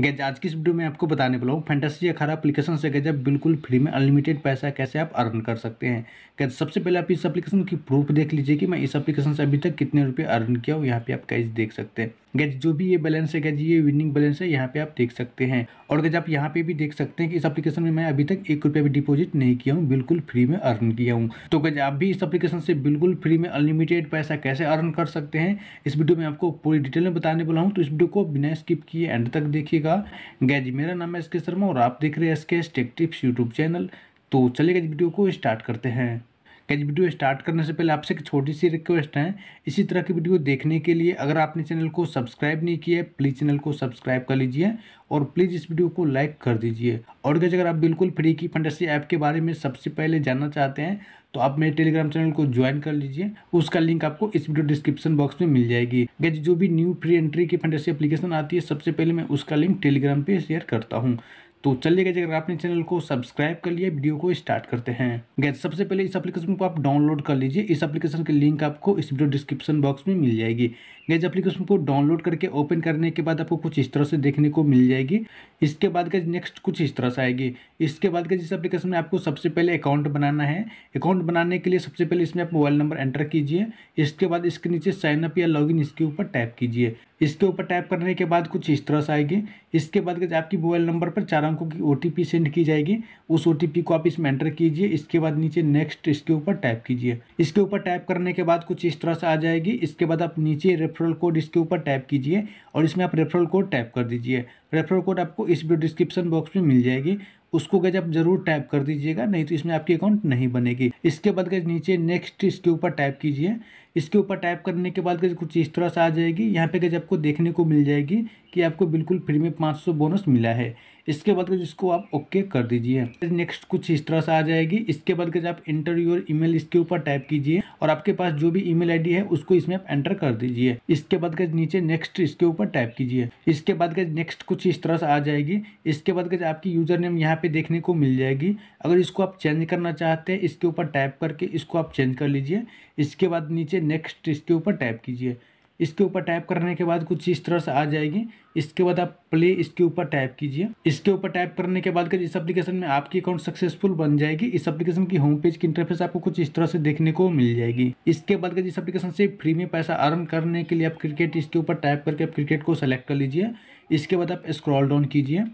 guys आज की इस वीडियो में आपको बताने वाला हूँ फैंटेसी अखाड़ा एप्लीकेशन से गैज आप बिल्कुल फ्री में अनलिमिटेड पैसा कैसे आप अर्न कर सकते हैं गैज सबसे पहले आप इस एप्लीकेशन की प्रूफ देख लीजिए कि मैं इस एप्लीकेशन से अभी तक कितने रुपए अर्न किया हूँ यहाँ पे आप कैज देख सकते हैं गैज जो भी ये बैलेंस है गैज ये विनिंग बैलेंस है यहाँ पे आप देख सकते हैं और गैज आप यहाँ पे भी देख सकते हैं कि इस एप्लीकेशन में मैं अभी तक एक रुपया भी डिपॉजिट नहीं किया हूँ बिल्कुल फ्री में अर्न किया हूँ तो गैज आप भी इस एप्लीकेशन से बिल्कुल फ्री में अनलिमिटेड पैसा कैसे अर्न कर सकते हैं इस वीडियो में आपको पूरी डिटेल में बताने वाला हूँ तो इस वीडियो को बिना स्किप किए एंड तक देखिए रखिएगा गैज मेरा नाम है एस के शर्मा और आप देख रहे हैं S K S tech tips YouTube channel तो चलिए गैज वीडियो को स्टार्ट करते हैं कैज वीडियो स्टार्ट करने से पहले आपसे एक छोटी सी रिक्वेस्ट है इसी तरह की वीडियो देखने के लिए अगर आपने चैनल को सब्सक्राइब नहीं किया है प्लीज़ चैनल को सब्सक्राइब कर लीजिए और प्लीज़ इस वीडियो को लाइक कर दीजिए और कैसे अगर आप बिल्कुल फ्री की फंडसी ऐप के बारे में सबसे पहले जानना चाहते हैं तो आप मेरे टेलीग्राम चैनल को ज्वाइन कर लीजिए उसका लिंक आपको इस वीडियो डिस्क्रिप्शन बॉक्स में मिल जाएगी गैज जो भी न्यू फ्री एंट्री की फंडसी एप्लीकेशन आती है सबसे पहले मैं उसका लिंक टेलीग्राम पे शेयर करता हूँ तो चलिए गए अगर आपने चैनल को सब्सक्राइब कर लिया वीडियो को स्टार्ट करते हैं गैस सबसे पहले इस एप्लीकेशन को आप डाउनलोड कर लीजिए इस एप्लीकेशन की लिंक आपको इस वीडियो डिस्क्रिप्शन बॉक्स में मिल जाएगी गैस एप्लीकेशन को डाउनलोड करके ओपन करने के बाद आपको कुछ इस तरह से देखने को मिल जाएगी इसके बाद का नेक्स्ट कुछ इस तरह से आएगी इसके बाद का जिस एप्लीकेशन में आपको सबसे पहले अकाउंट बनाना है अकाउंट बनाने के लिए सबसे पहले इसमें आप मोबाइल नंबर एंटर कीजिए इसके बाद इसके नीचे साइन अप या लॉगिन इसके ऊपर टैप कीजिए इसके ऊपर टैप करने के बाद कुछ इस तरह से आएगी इसके बाद आपकी मोबाइल नंबर पर चार अंकों की ओ सेंड की जाएगी उस ओ को आप इसमें एंटर कीजिए इसके बाद नीचे नेक्स्ट इसके ऊपर टैप कीजिए इसके ऊपर टैप करने के बाद कुछ इस तरह से आ जाएगी इसके बाद आप नीचे रेफरल कोड इसके ऊपर टैप कीजिए और इसमें आप रेफरल कोड टैप कर दीजिए रेफरल कोड आपको इस डिस्क्रिप्शन बॉक्स में मिल जाएगी उसको गज आप जरूर टाइप कर दीजिएगा नहीं तो इसमें आपकी अकाउंट नहीं बनेगी इसके बाद गज नीचे नेक्स्ट इसके ऊपर टाइप कीजिए इसके ऊपर टाइप करने के बाद कुछ इस तरह से आ जाएगी यहाँ पे गज आपको देखने को मिल जाएगी कि आपको बिल्कुल फ्री में सौ बोनस मिला है इसके बाद इसको आप ओके कर दीजिए नेक्स्ट कुछ इस तरह से आ जाएगी इसके बाद गज आप इंटर योर ईमेल इसके ऊपर टाइप कीजिए और आपके पास जो भी ईमेल आईडी है उसको इसमें आप एंटर कर दीजिए इसके बाद नीचे नेक्स्ट इसके ऊपर टाइप कीजिए इसके बाद गज नेक्स्ट कुछ इस तरह से आ जाएगी इसके बाद गज आपकी यूजर नेम यहाँ पे देखने को मिल जाएगी अगर इसको आप चेंज करना चाहते हैं इसके ऊपर टाइप करके इसको आप चेंज कर लीजिए इसके बाद नीचे नेक्स्ट इसके ऊपर टाइप कीजिए इसके ऊपर टाइप करने के बाद कुछ इस तरह से आ जाएगी इसके बाद आप प्ले इसके ऊपर टाइप कीजिए इसके ऊपर टाइप करने के बाद इस एप्लीकेशन में आपकी अकाउंट सक्सेसफुल बन जाएगी इस एप्लीकेशन की होम पेज की इंटरफेस आपको कुछ इस तरह से देखने को मिल जाएगी इसके बाद इस एप्लीकेशन से फ्री में पैसा अर्न करने के लिए आप क्रिकेट इसके ऊपर टाइप करके आप क्रिकेट को सेलेक्ट कर लीजिए इसके बाद आप स्क्रॉल डाउन कीजिए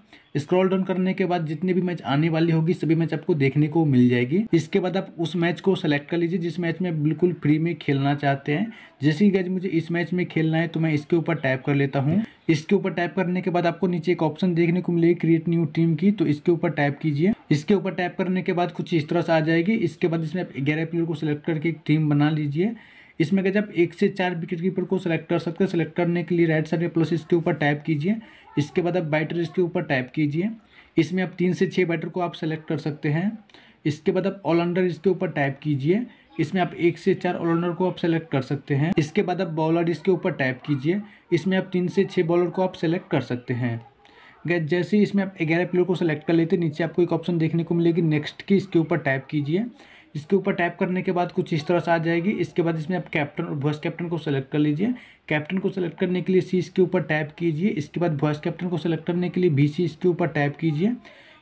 स्क्रॉल डाउन करने के बाद जितनी भी मैच आने वाली होगी सभी मैच आपको देखने को मिल जाएगी इसके बाद आप उस मैच को सेलेक्ट कर लीजिए जिस मैच में बिल्कुल फ्री में खेलना चाहते हैं जैसे ही गज मुझे इस मैच में खेलना है तो मैं इसके ऊपर टाइप कर लेता हूँ इसके ऊपर टाइप करने के बाद आपको नीचे एक ऑप्शन देखने को मिलेगी क्रिएट न्यू टीम की तो इसके ऊपर टाइप कीजिए इसके ऊपर टाइप करने के बाद कुछ इस तरह से आ जाएगी इसके बाद इसमें आप ग्यारह प्लेयर को सिलेक्ट करके एक टीम बना लीजिए इसमें कहते आप एक से चार विकेट कीपर को सेलेक्ट कर सकते हैं सेलेक्ट करने के लिए राइट साइड में प्लस इसके ऊपर टाइप कीजिए इसके बाद आप बैटर इसके ऊपर टाइप कीजिए इसमें आप तीन से छः बैटर को आप सेलेक्ट कर सकते हैं इसके बाद आप ऑलराउंडर इसके ऊपर टाइप कीजिए इसमें आप एक से चार ऑलराउंडर को आप सेलेक्ट कर सकते हैं इसके बाद आप बॉलर इसके ऊपर टाइप कीजिए इसमें आप तीन से छः बॉलर को आप सेलेक्ट कर सकते हैं गैस जैसे ही इसमें आप ग्यारह प्लेयर को सेलेक्ट कर लेते हैं नीचे आपको एक ऑप्शन देखने को मिलेगी नेक्स्ट की इसके ऊपर टाइप कीजिए इसके ऊपर टाइप करने के बाद कुछ इस तरह से आ जाएगी इसके बाद इसमें आप कैप्टन और वॉइस कैप्टन को सेलेक्ट कर लीजिए कैप्टन को सेलेक्ट करने के लिए सी इसके ऊपर टाइप कीजिए इसके बाद वॉइस कैप्टन को सेलेक्ट करने के लिए बी सी इसके ऊपर टाइप कीजिए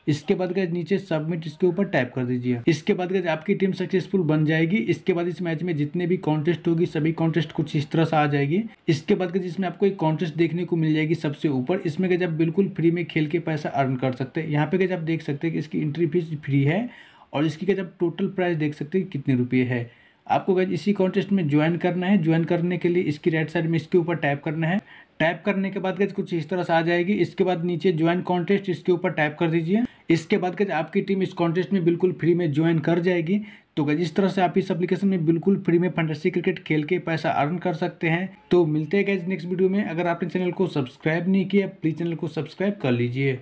इसके बाद गए नीचे सबमिट इसके ऊपर टाइप कर दीजिए इसके बाद गए आपकी टीम सक्सेसफुल बन जाएगी इसके बाद इस मैच में जितने भी कॉन्टेस्ट होगी सभी कॉन्टेस्ट कुछ इस तरह से आ जाएगी इसके बाद गए जिसमें आपको एक कॉन्टेस्ट देखने को मिल जाएगी सबसे ऊपर इसमें गए आप बिल्कुल फ्री में खेल के पैसा अर्न कर सकते हैं यहाँ पे गए आप देख सकते हैं कि इसकी एंट्री फीस फ्री है और इसकी क्या आप टोटल प्राइस देख सकते हैं कितने रुपये है आपको गैज इसी कॉन्टेस्ट में ज्वाइन करना है ज्वाइन करने के लिए इसकी राइट साइड में इसके ऊपर टाइप करना है टाइप करने के बाद गज कुछ इस तरह से आ जाएगी इसके बाद नीचे ज्वाइन कॉन्टेस्ट इसके ऊपर टाइप कर दीजिए इसके बाद गज आपकी टीम इस कॉन्टेस्ट में बिल्कुल फ्री में ज्वाइन कर जाएगी तो गज इस तरह से आप इस एप्लीकेशन में बिल्कुल फ्री में फंटेसी क्रिकेट खेल के पैसा अर्न कर सकते हैं तो मिलते हैं गज नेक्स्ट वीडियो में अगर आपने चैनल को सब्सक्राइब नहीं किया प्लीज चैनल को सब्सक्राइब कर लीजिए